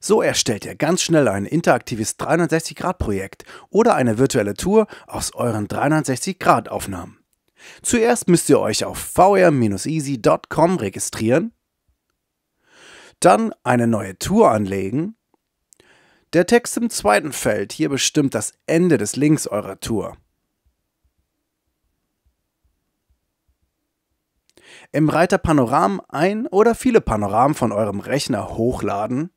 So erstellt ihr ganz schnell ein interaktives 360-Grad-Projekt oder eine virtuelle Tour aus euren 360-Grad-Aufnahmen. Zuerst müsst ihr euch auf vr-easy.com registrieren, dann eine neue Tour anlegen. Der Text im zweiten Feld hier bestimmt das Ende des Links eurer Tour. Im Reiter Panoram ein oder viele Panoramen von eurem Rechner hochladen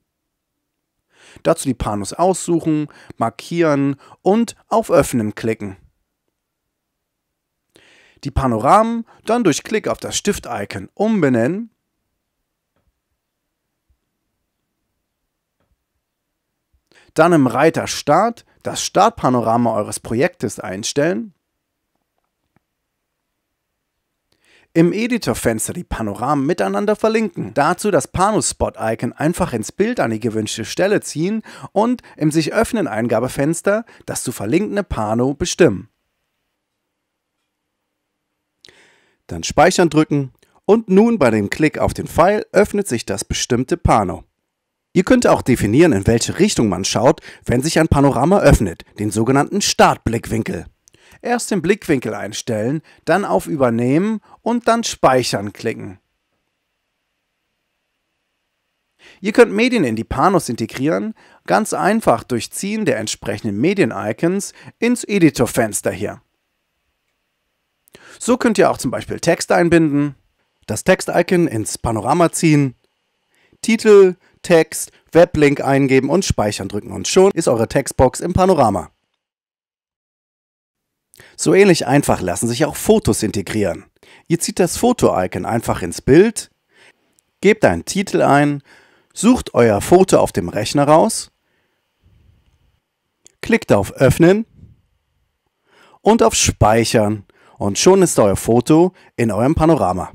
Dazu die Panos aussuchen, markieren und auf Öffnen klicken. Die Panoramen dann durch Klick auf das Stift-Icon umbenennen dann im Reiter Start das Startpanorama eures Projektes einstellen im Editor-Fenster die Panoramen miteinander verlinken. Dazu das Panospot-Icon einfach ins Bild an die gewünschte Stelle ziehen und im sich öffnen Eingabefenster das zu verlinkende Pano bestimmen. Dann Speichern drücken und nun bei dem Klick auf den Pfeil öffnet sich das bestimmte Pano. Ihr könnt auch definieren, in welche Richtung man schaut, wenn sich ein Panorama öffnet, den sogenannten Startblickwinkel. Erst den Blickwinkel einstellen, dann auf Übernehmen und dann Speichern klicken. Ihr könnt Medien in die Panos integrieren, ganz einfach durch Ziehen der entsprechenden Medien-Icons ins Editor-Fenster hier. So könnt ihr auch zum Beispiel Text einbinden, das Text-Icon ins Panorama ziehen, Titel, Text, Weblink eingeben und Speichern drücken und schon ist eure Textbox im Panorama. So ähnlich einfach lassen sich auch Fotos integrieren. Ihr zieht das Foto-Icon einfach ins Bild, gebt einen Titel ein, sucht euer Foto auf dem Rechner raus, klickt auf Öffnen und auf Speichern und schon ist euer Foto in eurem Panorama.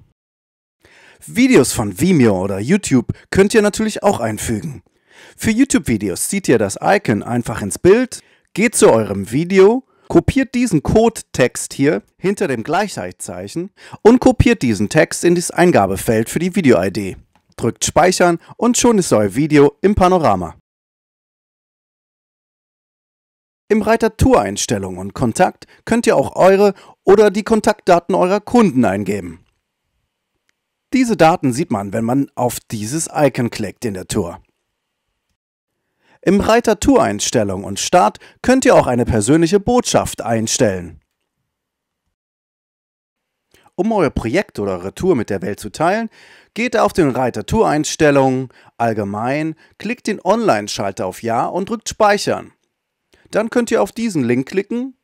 Videos von Vimeo oder YouTube könnt ihr natürlich auch einfügen. Für YouTube-Videos zieht ihr das Icon einfach ins Bild, geht zu eurem Video kopiert diesen Code-Text hier hinter dem Gleichheitszeichen und kopiert diesen Text in das Eingabefeld für die Video-ID. Drückt Speichern und schon ist euer Video im Panorama. Im Reiter Tour-Einstellungen und Kontakt könnt ihr auch eure oder die Kontaktdaten eurer Kunden eingeben. Diese Daten sieht man, wenn man auf dieses Icon klickt in der Tour. Im Reiter Tour-Einstellung und Start könnt ihr auch eine persönliche Botschaft einstellen. Um euer Projekt oder eure Tour mit der Welt zu teilen, geht auf den Reiter Tour-Einstellungen, Allgemein, klickt den Online-Schalter auf Ja und drückt Speichern. Dann könnt ihr auf diesen Link klicken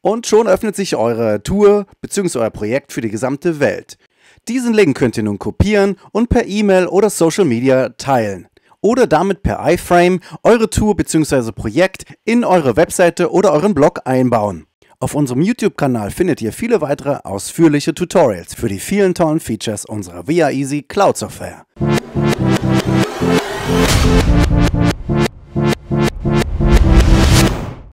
und schon öffnet sich eure Tour bzw. euer Projekt für die gesamte Welt. Diesen Link könnt ihr nun kopieren und per E-Mail oder Social Media teilen oder damit per iFrame eure Tour bzw. Projekt in eure Webseite oder euren Blog einbauen. Auf unserem YouTube-Kanal findet ihr viele weitere ausführliche Tutorials für die vielen tollen Features unserer VIA Easy Cloud Software.